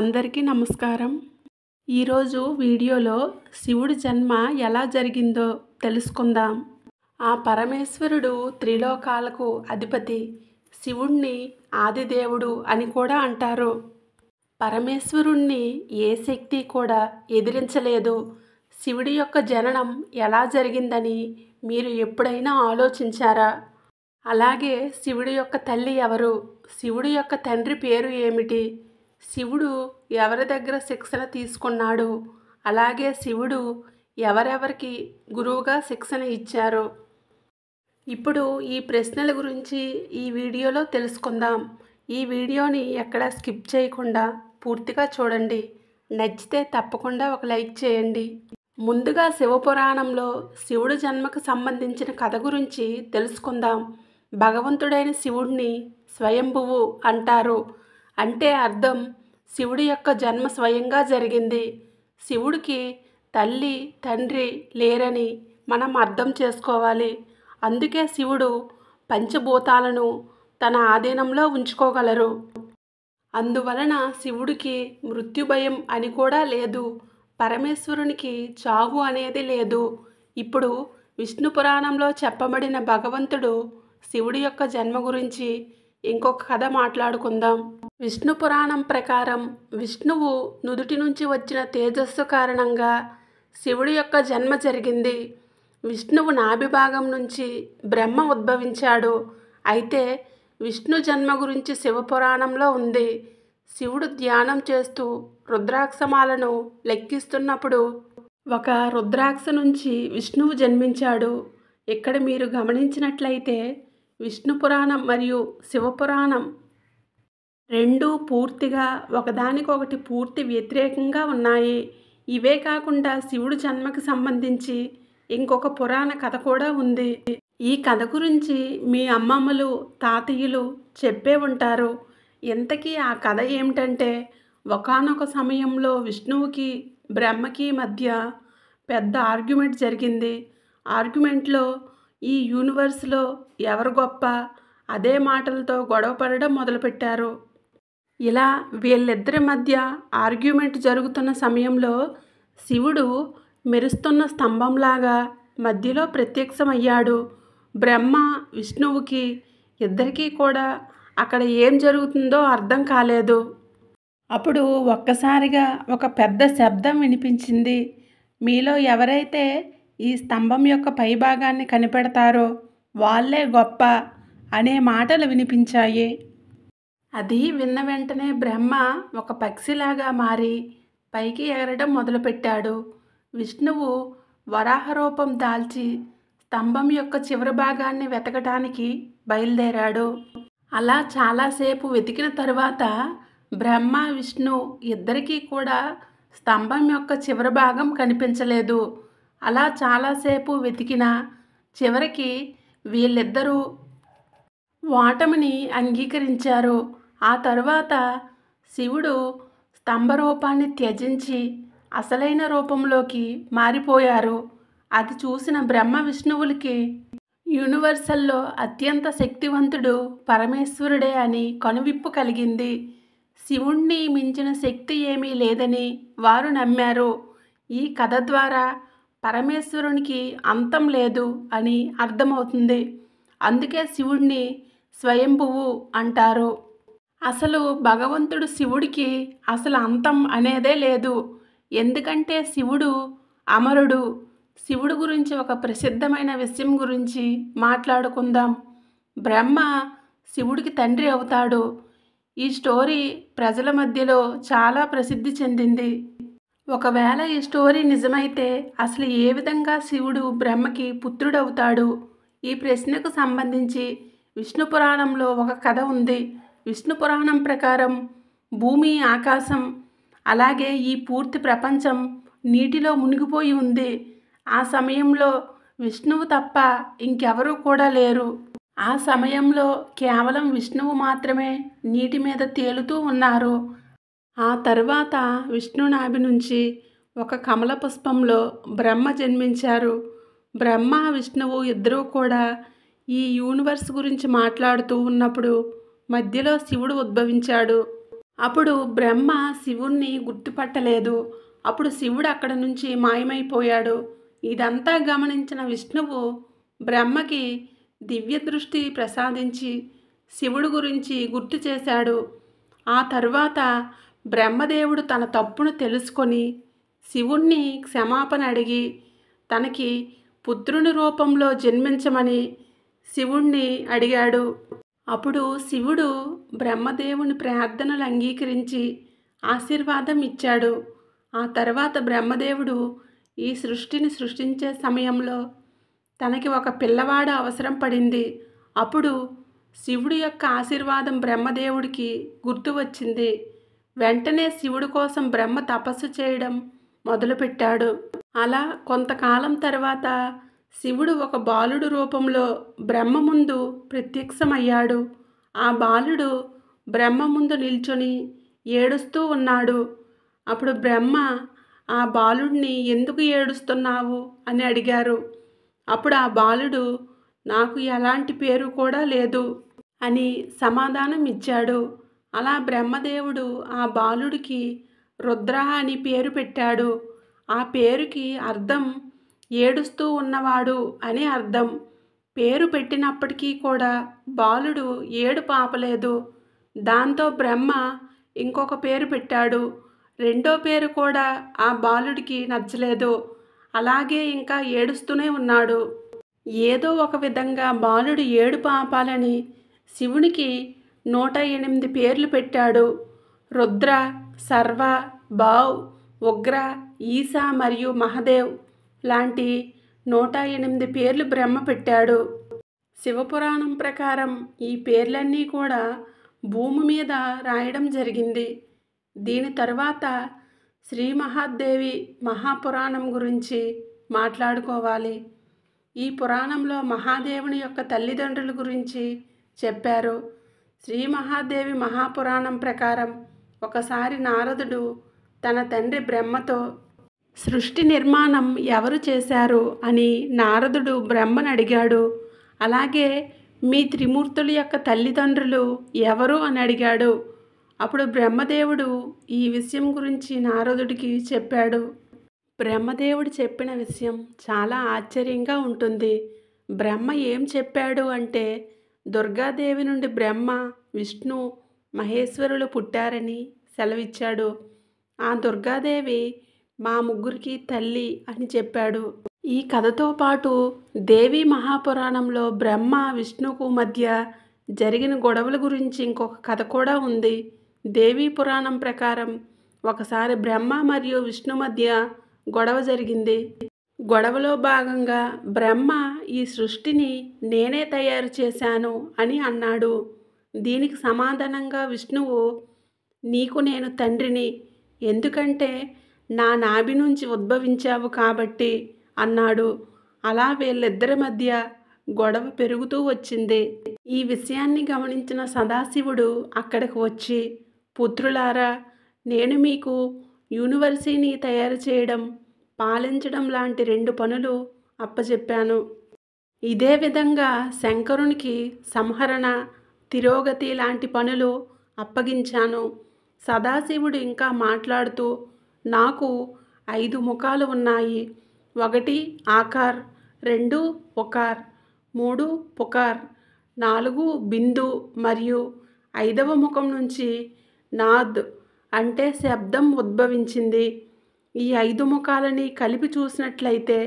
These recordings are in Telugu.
అందరికీ నమస్కారం ఈరోజు వీడియోలో శివుడి జన్మ ఎలా జరిగిందో తెలుసుకుందాం ఆ పరమేశ్వరుడు త్రిలోకాలకు అధిపతి శివుణ్ణి ఆదిదేవుడు అని కూడా అంటారు పరమేశ్వరుణ్ణి ఏ శక్తి కూడా ఎదిరించలేదు శివుడి యొక్క జననం ఎలా జరిగిందని మీరు ఎప్పుడైనా ఆలోచించారా అలాగే శివుడి యొక్క తల్లి ఎవరు శివుడి యొక్క తండ్రి పేరు ఏమిటి శివుడు ఎవరి దగ్గర శిక్షణ తీసుకున్నాడు అలాగే శివుడు ఎవరెవరికి గురువుగా శిక్షణ ఇచ్చారు ఇప్పుడు ఈ ప్రశ్నల గురించి ఈ వీడియోలో తెలుసుకుందాం ఈ వీడియోని ఎక్కడా స్కిప్ చేయకుండా పూర్తిగా చూడండి నచ్చితే తప్పకుండా ఒక లైక్ చేయండి ముందుగా శివపురాణంలో శివుడు జన్మకు సంబంధించిన కథ గురించి తెలుసుకుందాం భగవంతుడైన శివుడిని స్వయంభువు అంటారు అంటే అర్థం శివుడి యొక్క జన్మ స్వయంగా జరిగింది శివుడికి తల్లి తండ్రి లేరని మనం అర్థం చేసుకోవాలి అందుకే శివుడు పంచభూతాలను తన ఆధీనంలో ఉంచుకోగలరు అందువలన శివుడికి మృత్యుభయం అని కూడా లేదు పరమేశ్వరునికి చావు అనేది లేదు ఇప్పుడు విష్ణు పురాణంలో చెప్పబడిన భగవంతుడు శివుడి యొక్క జన్మ గురించి ఇంకొక కథ మాట్లాడుకుందాం విష్ణు పురాణం ప్రకారం విష్ణువు నుదుటి నుంచి వచ్చిన తేజస్సు కారణంగా శివుడి యొక్క జన్మ జరిగింది విష్ణువు నాభిభాగం నుంచి బ్రహ్మ ఉద్భవించాడు అయితే విష్ణు జన్మ గురించి శివపురాణంలో ఉంది శివుడు ధ్యానం చేస్తూ రుద్రాక్షమాలను లెక్కిస్తున్నప్పుడు ఒక రుద్రాక్ష నుంచి విష్ణువు జన్మించాడు ఇక్కడ మీరు గమనించినట్లయితే విష్ణు పురాణం మరియు శివపురాణం రెండూ పూర్తిగా ఒకదానికొకటి పూర్తి వ్యతిరేకంగా ఉన్నాయి ఇవే కాకుండా శివుడు జన్మకు సంబంధించి ఇంకొక పురాణ కథ కూడా ఉంది ఈ కథ గురించి మీ అమ్మమ్మలు తాతయ్యలు చెప్పే ఉంటారు ఇంతకీ ఆ కథ ఏమిటంటే ఒకనొక సమయంలో విష్ణువుకి బ్రహ్మకి మధ్య పెద్ద ఆర్గ్యుమెంట్ జరిగింది ఆర్గ్యుమెంట్లో ఈ యూనివర్స్లో ఎవరు గొప్ప అదే మాటలతో గొడవ పడడం మొదలుపెట్టారు ఇలా వీళ్ళిద్దరి మధ్య ఆర్గ్యుమెంట్ జరుగుతున్న సమయంలో శివుడు మెరుస్తున్న స్తంభంలాగా మధ్యలో ప్రత్యక్షమయ్యాడు బ్రహ్మ విష్ణువుకి ఇద్దరికీ కూడా అక్కడ ఏం జరుగుతుందో అర్థం కాలేదు అప్పుడు ఒక్కసారిగా ఒక పెద్ద శబ్దం వినిపించింది మీలో ఎవరైతే ఈ స్తంభం యొక్క పైభాగాన్ని కనిపెడతారో వాళ్ళే గొప్ప అనే మాటలు వినిపించాయి అది విన్న వెంటనే బ్రహ్మ ఒక పక్షిలాగా మారి పైకి ఎగరడం మొదలుపెట్టాడు విష్ణువు వరాహ రూపం దాల్చి స్తంభం యొక్క చివరి భాగాన్ని వెతకటానికి బయలుదేరాడు అలా చాలాసేపు వెతికిన తరువాత బ్రహ్మ విష్ణు ఇద్దరికీ కూడా స్తంభం యొక్క చివరి భాగం కనిపించలేదు అలా చాలాసేపు వెతికిన చివరికి వీళ్ళిద్దరూ ఓటమిని అంగీకరించారు ఆ తరువాత శివుడు స్తంభరూపాన్ని త్యజించి అసలైన రూపంలోకి మారిపోయారు అది చూసిన బ్రహ్మ విష్ణువులకి యూనివర్సల్లో అత్యంత శక్తివంతుడు పరమేశ్వరుడే అని కనువిప్పు కలిగింది శివుణ్ణి మించిన శక్తి ఏమీ లేదని వారు నమ్మారు ఈ కథ ద్వారా పరమేశ్వరునికి అంతం లేదు అని అర్థమవుతుంది అందుకే శివుణ్ణి స్వయంభువు అంటారు అసలు భగవంతుడు శివుడికి అసలు అంతం అనేదే లేదు ఎందుకంటే శివుడు అమరుడు శివుడు గురించి ఒక ప్రసిద్ధమైన విషయం గురించి మాట్లాడుకుందాం బ్రహ్మ శివుడికి తండ్రి అవుతాడు ఈ స్టోరీ ప్రజల మధ్యలో చాలా ప్రసిద్ధి చెందింది ఒకవేళ ఈ స్టోరీ నిజమైతే అసలు ఏ విధంగా శివుడు బ్రహ్మకి పుత్రుడవుతాడు ఈ ప్రశ్నకు సంబంధించి విష్ణు పురాణంలో ఒక కథ ఉంది విష్ణు పురాణం ప్రకారం భూమి ఆకాశం అలాగే ఈ పూర్తి ప్రపంచం నీటిలో మునిగిపోయి ఉంది ఆ సమయంలో విష్ణువు తప్ప ఇంకెవరూ కూడా లేరు ఆ సమయంలో కేవలం విష్ణువు మాత్రమే నీటి మీద తేలుతూ ఉన్నారు ఆ తర్వాత విష్ణునాభి నుంచి ఒక కమల పుష్పంలో బ్రహ్మ జన్మించారు బ్రహ్మ విష్ణువు ఇద్దరూ కూడా ఈ యూనివర్స్ గురించి మాట్లాడుతూ ఉన్నప్పుడు మధ్యలో శివుడు ఉద్భవించాడు అప్పుడు బ్రహ్మ శివుణ్ణి గుర్తుపట్టలేదు అప్పుడు శివుడు అక్కడ నుంచి మాయమైపోయాడు ఇదంతా గమనించిన విష్ణువు బ్రహ్మకి దివ్య దృష్టి ప్రసాదించి శివుడు గురించి గుర్తు చేశాడు ఆ తర్వాత బ్రహ్మదేవుడు తన తప్పును తెలుసుకొని శివుణ్ణి క్షమాపణ అడిగి తనకి పుత్రుని రూపంలో జన్మించమని శివుణ్ణి అడిగాడు అప్పుడు శివుడు బ్రహ్మదేవుని ప్రార్థనలు అంగీకరించి ఆశీర్వాదం ఇచ్చాడు ఆ తర్వాత బ్రహ్మదేవుడు ఈ సృష్టిని సృష్టించే సమయంలో తనకి ఒక పిల్లవాడు అవసరం పడింది అప్పుడు శివుడి యొక్క ఆశీర్వాదం బ్రహ్మదేవుడికి గుర్తు వచ్చింది వెంటనే శివుడి కోసం బ్రహ్మ తపస్సు చేయడం మొదలుపెట్టాడు అలా కొంతకాలం తర్వాత శివుడు ఒక బాలుడు రూపంలో బ్రహ్మ ముందు ప్రత్యక్షమయ్యాడు ఆ బాలుడు బ్రహ్మ ముందు నిల్చొని ఏడుస్తూ ఉన్నాడు అప్పుడు బ్రహ్మ ఆ బాలుడిని ఎందుకు ఏడుస్తున్నావు అని అడిగారు అప్పుడు ఆ బాలుడు నాకు ఎలాంటి పేరు కూడా లేదు అని సమాధానం ఇచ్చాడు అలా బ్రహ్మదేవుడు ఆ బాలుడికి రుద్ర అని పేరు పెట్టాడు ఆ పేరుకి అర్థం ఏడుస్తూ ఉన్నవాడు అని అర్థం పేరు పెట్టినప్పటికీ కూడా బాలుడు ఏడు పాపలేదు దాంతో బ్రహ్మ ఇంకొక పేరు పెట్టాడు రెండో పేరు కూడా ఆ బాలుడికి నచ్చలేదు అలాగే ఇంకా ఏడుస్తూనే ఉన్నాడు ఏదో ఒక విధంగా బాలుడు ఏడు పాపాలని శివునికి నూట ఎనిమిది పేర్లు పెట్టాడు రుద్ర సర్వ బావ్ ఉగ్ర ఈశా మరియు మహదేవ్ లాంటి నూట ఎనిమిది పేర్లు బ్రహ్మ పెట్టాడు శివపురాణం ప్రకారం ఈ పేర్లన్నీ కూడా భూమి మీద రాయడం జరిగింది దీని తర్వాత శ్రీ మహాదేవి మహాపురాణం గురించి మాట్లాడుకోవాలి ఈ పురాణంలో మహాదేవుని యొక్క తల్లిదండ్రుల గురించి చెప్పారు శ్రీ మహాదేవి మహాపురాణం ప్రకారం ఒకసారి నారదుడు తన తండ్రి బ్రహ్మతో సృష్టి నిర్మాణం ఎవరు చేశారు అని నారదుడు బ్రహ్మను అడిగాడు అలాగే మీ త్రిమూర్తుల యొక్క తల్లిదండ్రులు ఎవరు అని అడిగాడు అప్పుడు బ్రహ్మదేవుడు ఈ విషయం గురించి నారదుడికి చెప్పాడు బ్రహ్మదేవుడు చెప్పిన విషయం చాలా ఆశ్చర్యంగా ఉంటుంది బ్రహ్మ ఏం చెప్పాడు అంటే దుర్గాదేవి నుండి బ్రహ్మ విష్ణు మహేశ్వరులు పుట్టారని సెలవిచ్చాడు ఆ దుర్గాదేవి మా ముగ్గురికి తల్లి అని చెప్పాడు ఈ కథతో పాటు దేవి మహాపురాణంలో బ్రహ్మ విష్ణుకు మధ్య జరిగిన గొడవల గురించి ఇంకొక కథ కూడా ఉంది దేవీ పురాణం ప్రకారం ఒకసారి బ్రహ్మ మరియు విష్ణు మధ్య గొడవ జరిగింది గొడవలో భాగంగా బ్రహ్మ ఈ సృష్టిని నేనే తయారు చేశాను అని అన్నాడు దీనికి సమాధానంగా విష్ణువు నీకు నేను తండ్రిని ఎందుకంటే నా నాభి నుంచి ఉద్భవించావు కాబట్టి అన్నాడు అలా వీళ్ళిద్దరి మధ్య గొడవ పెరుగుతూ వచ్చింది ఈ విషయాన్ని గమనించిన సదాశివుడు అక్కడికి వచ్చి పుత్రులారా నేను మీకు యూనివర్సిటీని తయారు చేయడం పాలించడం లాంటి రెండు పనులు అప్పచెప్పాను ఇదే విధంగా శంకరునికి సంహరణ తిరోగతి లాంటి పనులు అప్పగించాను సదాశివుడు ఇంకా మాట్లాడుతూ నాకు ఐదు ముఖాలు ఉన్నాయి ఒకటి ఆకార్ రెండు ఒకార్ మూడు పుకార్ నాలుగు బిందు మరియు ఐదవ ముఖం నుంచి నాద్ అంటే శబ్దం ఉద్భవించింది ఈ ఐదు ముఖాలని కలిపి చూసినట్లయితే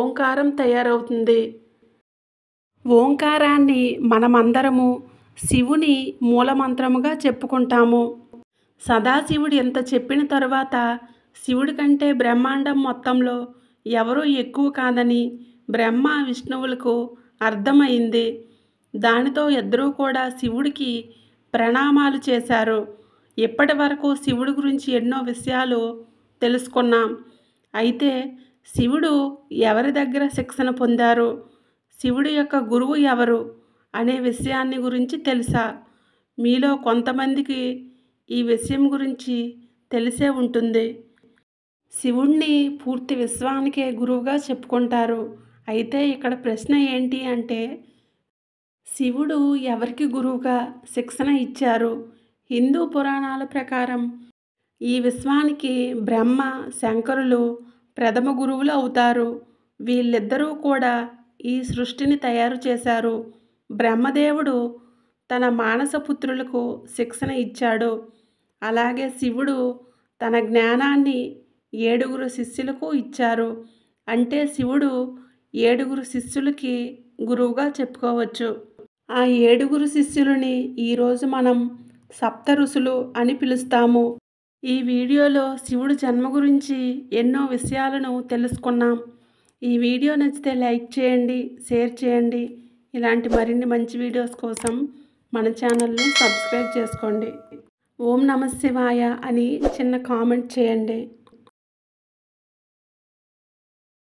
ఓంకారం తయారవుతుంది ఓంకారాన్ని మనమందరము శివుని మూలమంత్రముగా చెప్పుకుంటాము సదాశివుడు ఎంత చెప్పిన తరువాత శివుడి కంటే బ్రహ్మాండం మొత్తంలో ఎవరూ ఎక్కువ కాదని బ్రహ్మ విష్ణువులకు అర్థమైంది దానితో ఇద్దరూ కూడా శివుడికి ప్రణామాలు చేశారు ఇప్పటి వరకు శివుడి గురించి ఎన్నో విషయాలు తెలుసుకున్నాం అయితే శివుడు ఎవరి దగ్గర శిక్షణ పొందారు శివుడి యొక్క గురువు ఎవరు అనే విషయాన్ని గురించి తెలుసా మీలో కొంతమందికి ఈ విషయం గురించి తెలిసే ఉంటుంది శివుణ్ణి పూర్తి విశ్వానికే గురువుగా చెప్పుకుంటారు అయితే ఇక్కడ ప్రశ్న ఏంటి అంటే శివుడు ఎవరికి గురువుగా శిక్షణ ఇచ్చారు హిందూ పురాణాల ప్రకారం ఈ విశ్వానికి బ్రహ్మ శంకరులు ప్రథమ గురువులు అవుతారు వీళ్ళిద్దరూ కూడా ఈ సృష్టిని తయారు చేశారు బ్రహ్మదేవుడు తన మానసపుత్రులకు శిక్షణ ఇచ్చాడు అలాగే శివుడు తన జ్ఞానాన్ని ఏడుగురు శిష్యులకు ఇచ్చారు అంటే శివుడు ఏడుగురు శిష్యులకి గురువుగా చెప్పుకోవచ్చు ఆ ఏడుగురు శిష్యులని ఈరోజు మనం సప్త ఋషులు అని పిలుస్తాము ఈ వీడియోలో శివుడు జన్మ గురించి ఎన్నో విషయాలను తెలుసుకున్నాం ఈ వీడియో నచ్చితే లైక్ చేయండి షేర్ చేయండి ఇలాంటి మరిన్ని మంచి వీడియోస్ కోసం మన ఛానల్ని సబ్స్క్రైబ్ చేసుకోండి ఓం నమ శివాయ అని చిన్న కామెంట్ చేయండి